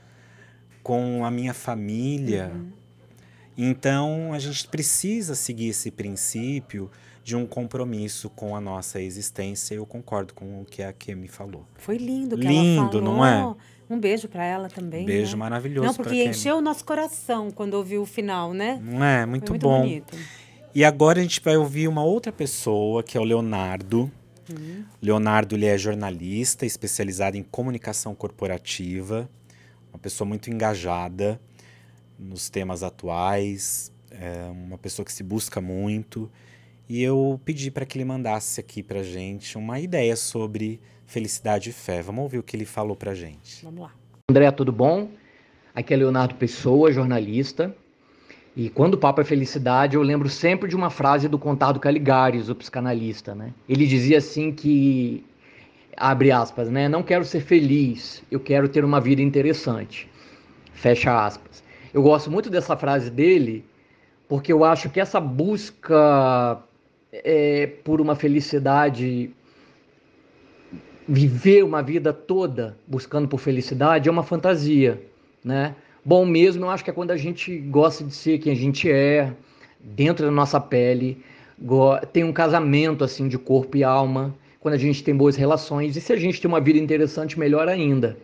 com a minha família. Uhum. Então a gente precisa seguir esse princípio de um compromisso com a nossa existência. Eu concordo com o que a Kemi falou. Foi lindo, que lindo, ela falou. não é? Um beijo para ela também. beijo né? maravilhoso. Não, porque encheu o nosso coração quando ouviu o final, né? Não é muito, muito bom. Bonito. E agora a gente vai ouvir uma outra pessoa, que é o Leonardo. Uhum. Leonardo ele é jornalista, especializado em comunicação corporativa, uma pessoa muito engajada nos temas atuais, é uma pessoa que se busca muito. E eu pedi para que ele mandasse aqui para gente uma ideia sobre felicidade e fé. Vamos ouvir o que ele falou para gente. Vamos lá. André, tudo bom? Aqui é Leonardo Pessoa, jornalista. E quando o Papa é felicidade, eu lembro sempre de uma frase do Contado Caligares, o psicanalista, né? Ele dizia assim que abre aspas, né? Não quero ser feliz, eu quero ter uma vida interessante. Fecha aspas. Eu gosto muito dessa frase dele, porque eu acho que essa busca é, por uma felicidade viver uma vida toda buscando por felicidade é uma fantasia, né? bom mesmo, eu acho que é quando a gente gosta de ser quem a gente é, dentro da nossa pele, tem um casamento assim de corpo e alma, quando a gente tem boas relações e se a gente tem uma vida interessante, melhor ainda.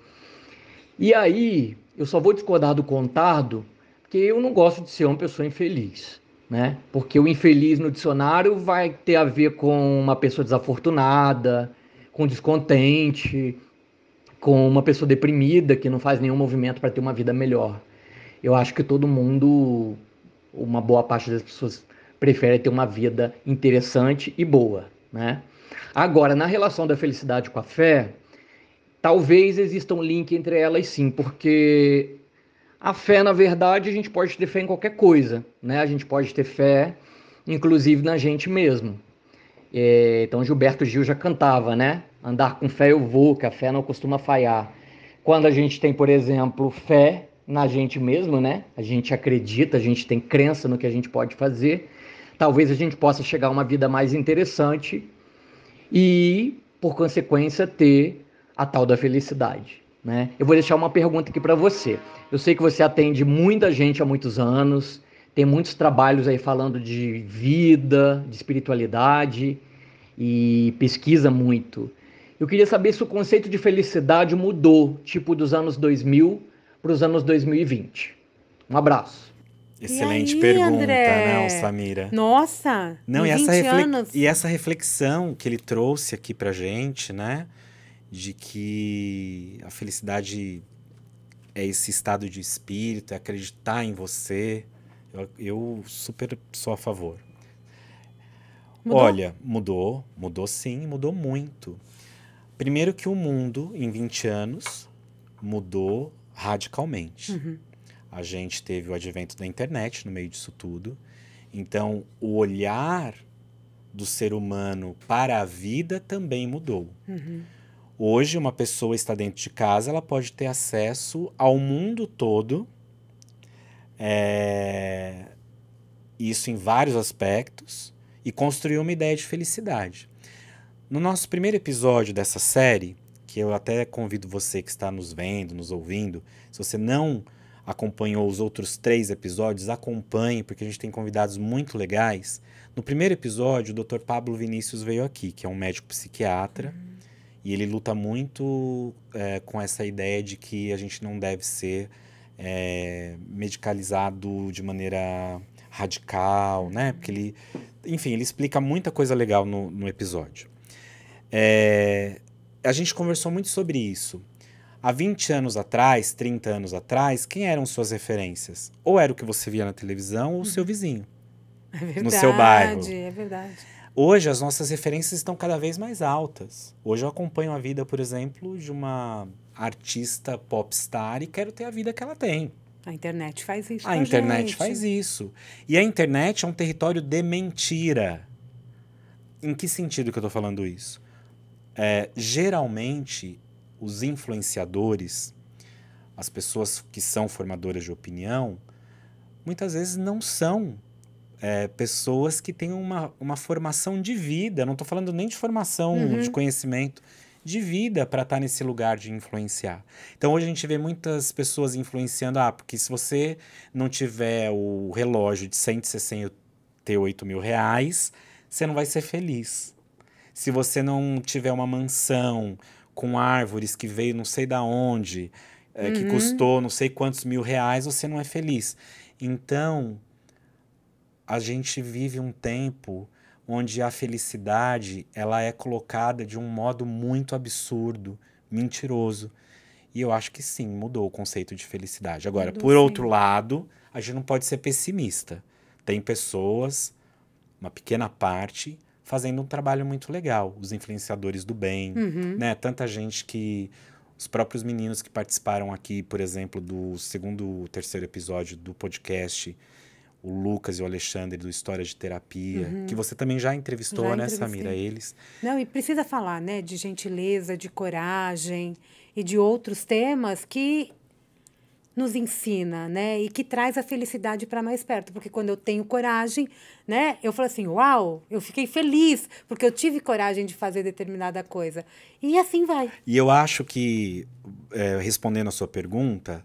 E aí, eu só vou discordar do Contardo, porque eu não gosto de ser uma pessoa infeliz, né? Porque o infeliz no dicionário vai ter a ver com uma pessoa desafortunada, com descontente, com uma pessoa deprimida que não faz nenhum movimento para ter uma vida melhor. Eu acho que todo mundo, uma boa parte das pessoas, prefere ter uma vida interessante e boa, né? Agora, na relação da felicidade com a fé, talvez exista um link entre elas sim, porque a fé, na verdade, a gente pode ter fé em qualquer coisa, né? A gente pode ter fé, inclusive na gente mesmo. É, então, Gilberto Gil já cantava, né? Andar com fé eu vou, que a fé não costuma falhar. Quando a gente tem, por exemplo, fé na gente mesmo, né? A gente acredita, a gente tem crença no que a gente pode fazer. Talvez a gente possa chegar a uma vida mais interessante e, por consequência, ter a tal da felicidade. Né? Eu vou deixar uma pergunta aqui para você. Eu sei que você atende muita gente há muitos anos, tem muitos trabalhos aí falando de vida, de espiritualidade e pesquisa muito. Eu queria saber se o conceito de felicidade mudou, tipo dos anos 2000 para os anos 2020. Um abraço. Excelente aí, pergunta, né, André? não, Samira? Nossa, não, e essa, e essa reflexão que ele trouxe aqui pra gente, né? De que a felicidade é esse estado de espírito, é acreditar em você. Eu, eu super sou a favor. Mudou? Olha, mudou, mudou sim, mudou muito. Primeiro que o mundo, em 20 anos, mudou radicalmente. Uhum. A gente teve o advento da internet no meio disso tudo. Então, o olhar do ser humano para a vida também mudou. Uhum. Hoje, uma pessoa está dentro de casa, ela pode ter acesso ao mundo todo. É... Isso em vários aspectos. E construir uma ideia de felicidade. No nosso primeiro episódio dessa série, que eu até convido você que está nos vendo, nos ouvindo, se você não acompanhou os outros três episódios, acompanhe, porque a gente tem convidados muito legais. No primeiro episódio, o Dr. Pablo Vinícius veio aqui, que é um médico psiquiatra, uhum. e ele luta muito é, com essa ideia de que a gente não deve ser é, medicalizado de maneira radical, né? Porque ele, enfim, ele explica muita coisa legal no, no episódio. É, a gente conversou muito sobre isso. Há 20 anos atrás, 30 anos atrás, quem eram suas referências? Ou era o que você via na televisão ou o seu uhum. vizinho. É verdade, no seu bairro. É verdade. Hoje as nossas referências estão cada vez mais altas. Hoje eu acompanho a vida, por exemplo, de uma artista popstar e quero ter a vida que ela tem. A internet faz isso. A internet gente. faz isso. E a internet é um território de mentira. Em que sentido que eu estou falando isso? É, geralmente, os influenciadores, as pessoas que são formadoras de opinião, muitas vezes não são é, pessoas que têm uma, uma formação de vida. Não estou falando nem de formação uhum. de conhecimento, de vida para estar tá nesse lugar de influenciar. Então hoje a gente vê muitas pessoas influenciando, ah, porque se você não tiver o relógio de 168 mil reais, você não vai ser feliz se você não tiver uma mansão com árvores que veio não sei da onde, é, uhum. que custou não sei quantos mil reais, você não é feliz. Então, a gente vive um tempo onde a felicidade ela é colocada de um modo muito absurdo, mentiroso. E eu acho que sim, mudou o conceito de felicidade. Agora, mudou, por sim. outro lado, a gente não pode ser pessimista. Tem pessoas, uma pequena parte, fazendo um trabalho muito legal. Os influenciadores do bem, uhum. né? Tanta gente que. Os próprios meninos que participaram aqui, por exemplo, do segundo, terceiro episódio do podcast, o Lucas e o Alexandre do História de Terapia, uhum. que você também já entrevistou, já né, Samira? Eles. Não, e precisa falar, né, de gentileza, de coragem e de outros temas que nos ensina, né? E que traz a felicidade para mais perto, porque quando eu tenho coragem, né? Eu falo assim, uau, eu fiquei feliz porque eu tive coragem de fazer determinada coisa. E assim vai. E eu acho que é, respondendo a sua pergunta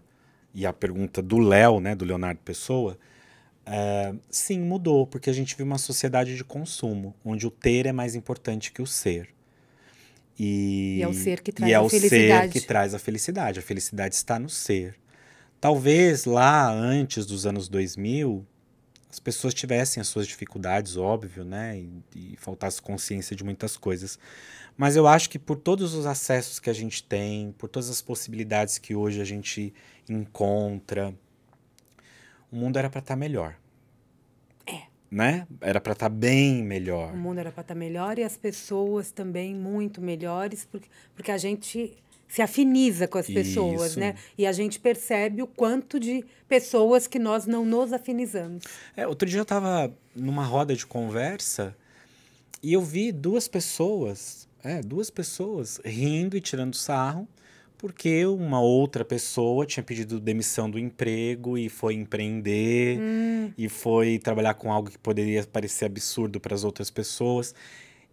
e a pergunta do Léo, né, do Leonardo Pessoa, é, sim mudou porque a gente vive uma sociedade de consumo onde o ter é mais importante que o ser. E, e é o ser que traz e é a felicidade. o ser que traz a felicidade. A felicidade está no ser. Talvez lá antes dos anos 2000, as pessoas tivessem as suas dificuldades, óbvio, né? E, e faltasse consciência de muitas coisas. Mas eu acho que por todos os acessos que a gente tem, por todas as possibilidades que hoje a gente encontra, o mundo era para estar tá melhor. É. Né? Era para estar tá bem melhor. O mundo era para estar tá melhor e as pessoas também muito melhores, porque, porque a gente se afiniza com as pessoas, né? Isso. né? E a gente percebe o quanto de pessoas que nós não nos afinizamos. É, outro dia eu estava numa roda de conversa e eu vi duas pessoas, é, duas pessoas rindo e tirando sarro porque uma outra pessoa tinha pedido demissão do emprego e foi empreender hum. e foi trabalhar com algo que poderia parecer absurdo para as outras pessoas.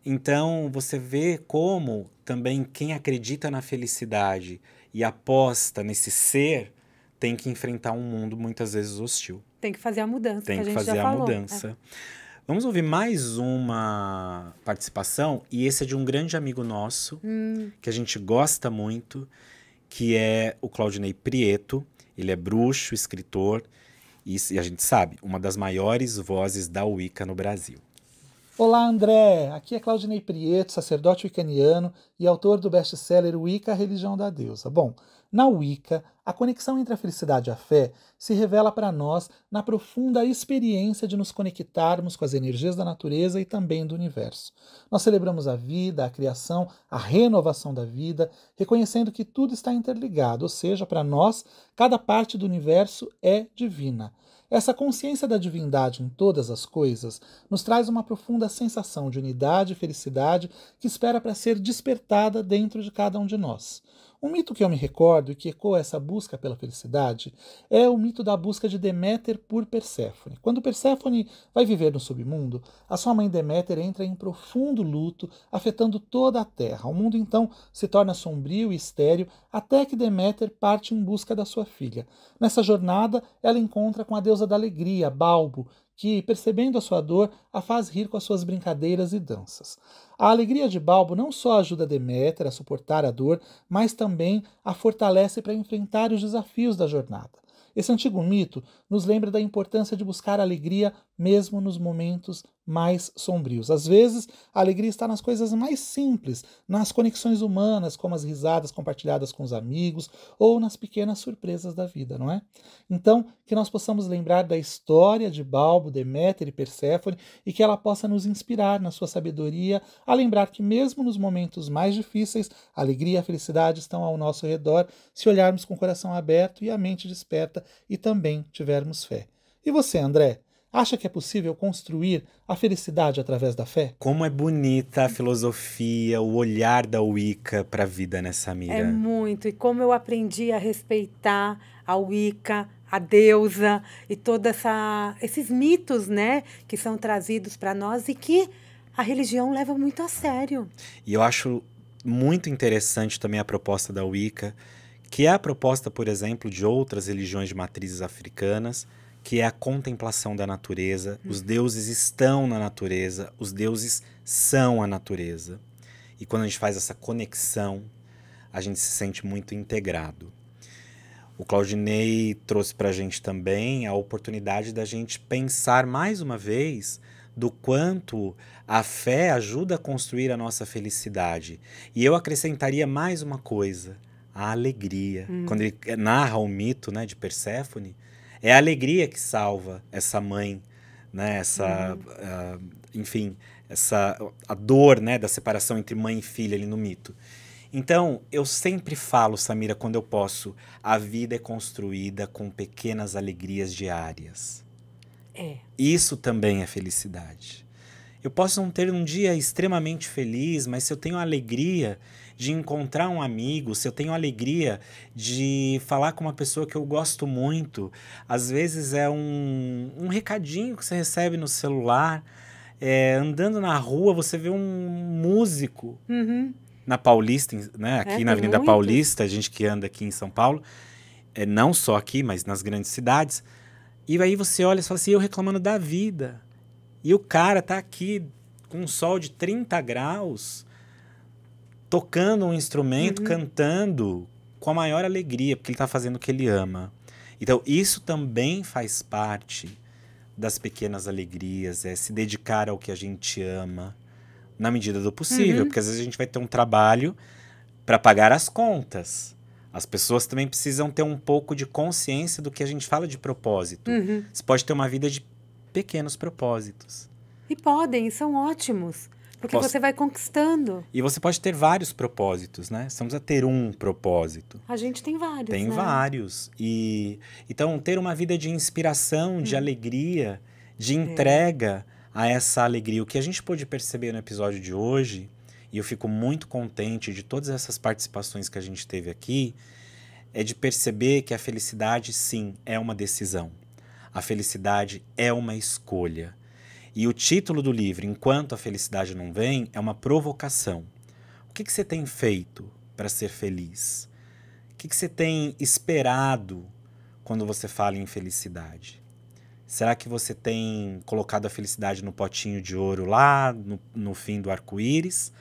Então, você vê como também quem acredita na felicidade e aposta nesse ser tem que enfrentar um mundo muitas vezes hostil. Tem que fazer a mudança. Tem que, que fazer a falou. mudança. É. Vamos ouvir mais uma participação, e esse é de um grande amigo nosso, hum. que a gente gosta muito, que é o Claudinei Prieto. Ele é bruxo, escritor, e, e a gente sabe, uma das maiores vozes da Wicca no Brasil. Olá, André! Aqui é Claudinei Prieto, sacerdote wiccaniano e autor do best-seller Wicca, a Religião da Deusa. Bom, na Wicca, a conexão entre a felicidade e a fé se revela para nós na profunda experiência de nos conectarmos com as energias da natureza e também do universo. Nós celebramos a vida, a criação, a renovação da vida, reconhecendo que tudo está interligado, ou seja, para nós, cada parte do universo é divina. Essa consciência da divindade em todas as coisas nos traz uma profunda sensação de unidade e felicidade que espera para ser despertada dentro de cada um de nós. Um mito que eu me recordo e que ecoa essa busca pela felicidade é o mito da busca de Deméter por Perséfone. Quando Perséfone vai viver no submundo, a sua mãe Deméter entra em profundo luto, afetando toda a terra. O mundo então se torna sombrio e estéril até que Deméter parte em busca da sua filha. Nessa jornada, ela encontra com a deusa da alegria, Balbo, que, percebendo a sua dor, a faz rir com as suas brincadeiras e danças. A alegria de Balbo não só ajuda Deméter a suportar a dor, mas também a fortalece para enfrentar os desafios da jornada. Esse antigo mito nos lembra da importância de buscar alegria mesmo nos momentos mais sombrios. Às vezes, a alegria está nas coisas mais simples, nas conexões humanas, como as risadas compartilhadas com os amigos ou nas pequenas surpresas da vida, não é? Então, que nós possamos lembrar da história de Balbo, Deméter e Perséfone e que ela possa nos inspirar na sua sabedoria a lembrar que mesmo nos momentos mais difíceis, a alegria e a felicidade estão ao nosso redor se olharmos com o coração aberto e a mente desperta e também tivermos fé. E você, André? Acha que é possível construir a felicidade através da fé? Como é bonita a filosofia, o olhar da Wicca para a vida, nessa Samira? É muito. E como eu aprendi a respeitar a Wicca, a deusa e toda essa esses mitos, né, que são trazidos para nós e que a religião leva muito a sério. E eu acho muito interessante também a proposta da Wicca, que é a proposta, por exemplo, de outras religiões de matrizes africanas que é a contemplação da natureza. Hum. Os deuses estão na natureza, os deuses são a natureza. E quando a gente faz essa conexão, a gente se sente muito integrado. O Claudinei trouxe para a gente também a oportunidade da gente pensar mais uma vez do quanto a fé ajuda a construir a nossa felicidade. E eu acrescentaria mais uma coisa: a alegria. Hum. Quando ele narra o mito né, de Perséfone, é a alegria que salva essa mãe, né? Essa, uhum. uh, enfim, essa a dor, né, da separação entre mãe e filha ali no mito. Então, eu sempre falo, Samira, quando eu posso, a vida é construída com pequenas alegrias diárias. É. Isso também é felicidade. Eu posso não ter um dia extremamente feliz, mas se eu tenho alegria de encontrar um amigo, se eu tenho alegria de falar com uma pessoa que eu gosto muito, às vezes é um, um recadinho que você recebe no celular. É, andando na rua, você vê um músico uhum. na Paulista, né? É, aqui é, na Avenida muito. Paulista, a gente que anda aqui em São Paulo, é, não só aqui, mas nas grandes cidades. E aí você olha e fala assim, eu reclamando da vida. E o cara tá aqui com um sol de 30 graus, tocando um instrumento, uhum. cantando com a maior alegria, porque ele está fazendo o que ele ama. Então, isso também faz parte das pequenas alegrias, é se dedicar ao que a gente ama na medida do possível, uhum. porque às vezes a gente vai ter um trabalho para pagar as contas. As pessoas também precisam ter um pouco de consciência do que a gente fala de propósito. Uhum. Você pode ter uma vida de pequenos propósitos. E podem, são ótimos. Porque posso... você vai conquistando. E você pode ter vários propósitos, né? Estamos a ter um propósito. A gente tem vários. Tem né? vários. E então ter uma vida de inspiração, de hum. alegria, de é. entrega é. a essa alegria. O que a gente pôde perceber no episódio de hoje, e eu fico muito contente de todas essas participações que a gente teve aqui, é de perceber que a felicidade sim é uma decisão. A felicidade é uma escolha e o título do livro, Enquanto a Felicidade Não Vem, é uma provocação. O que, que você tem feito para ser feliz? O que, que você tem esperado quando você fala em felicidade? Será que você tem colocado a felicidade no potinho de ouro lá, no, no fim do arco-íris?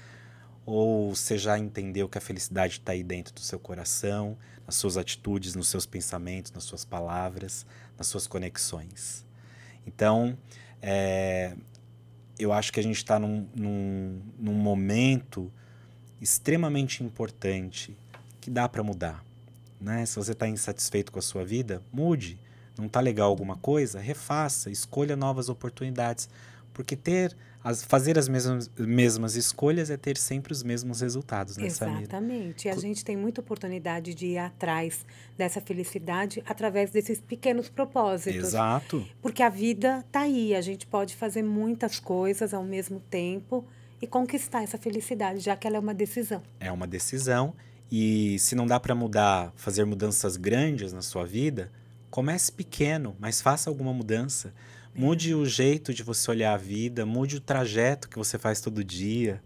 Ou você já entendeu que a felicidade está aí dentro do seu coração, nas suas atitudes, nos seus pensamentos, nas suas palavras, nas suas conexões? Então, é, eu acho que a gente está num, num, num momento extremamente importante que dá para mudar. Né? Se você está insatisfeito com a sua vida, mude. Não está legal alguma coisa? Refaça, escolha novas oportunidades. Porque ter as, fazer as mesmas, mesmas escolhas é ter sempre os mesmos resultados, né, Exatamente. E a gente tem muita oportunidade de ir atrás dessa felicidade através desses pequenos propósitos. Exato. Porque a vida tá aí, a gente pode fazer muitas coisas ao mesmo tempo e conquistar essa felicidade, já que ela é uma decisão. É uma decisão e se não dá para mudar, fazer mudanças grandes na sua vida, comece pequeno, mas faça alguma mudança. Mude o jeito de você olhar a vida, mude o trajeto que você faz todo dia.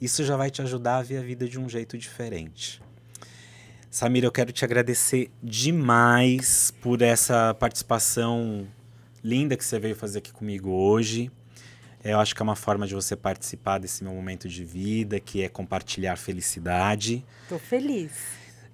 Isso já vai te ajudar a ver a vida de um jeito diferente. Samira, eu quero te agradecer demais por essa participação linda que você veio fazer aqui comigo hoje. É, eu acho que é uma forma de você participar desse meu momento de vida, que é compartilhar felicidade. Tô feliz.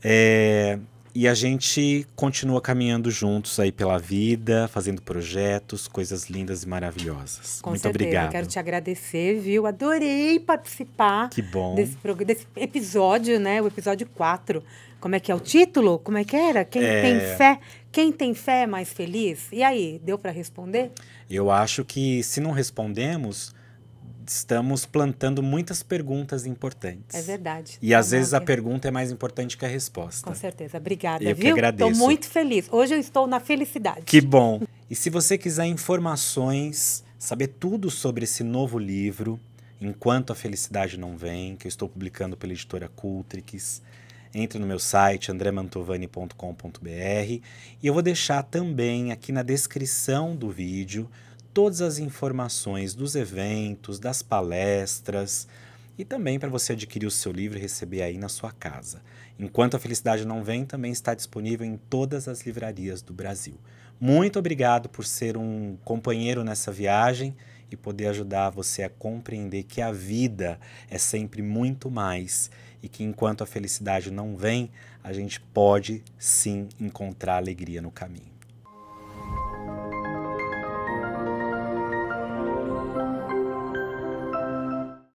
É, e a gente continua caminhando juntos aí pela vida, fazendo projetos, coisas lindas e maravilhosas. Com Muito certeza. obrigado. Quero te agradecer, viu? Adorei participar. Que bom. Desse, desse episódio, né? O episódio 4. Como é que é o título? Como é que era? Quem é... tem fé? Quem tem fé é mais feliz? E aí, deu para responder? Eu acho que se não respondemos, estamos plantando muitas perguntas importantes. É verdade. E às vezes a pergunta é mais importante que a resposta. Com certeza. Obrigada, eu viu? Que agradeço. Estou muito feliz. Hoje eu estou na felicidade. Que bom. e se você quiser informações, saber tudo sobre esse novo livro, Enquanto a Felicidade Não Vem, que eu estou publicando pela editora Cultrix, entre no meu site andremantovani.com.br e eu vou deixar também aqui na descrição do vídeo todas as informações dos eventos, das palestras e também para você adquirir o seu livro e receber aí na sua casa. Enquanto a Felicidade Não Vem também está disponível em todas as livrarias do Brasil. Muito obrigado por ser um companheiro nessa viagem e poder ajudar você a compreender que a vida é sempre muito mais e que enquanto a felicidade não vem, a gente pode sim encontrar alegria no caminho.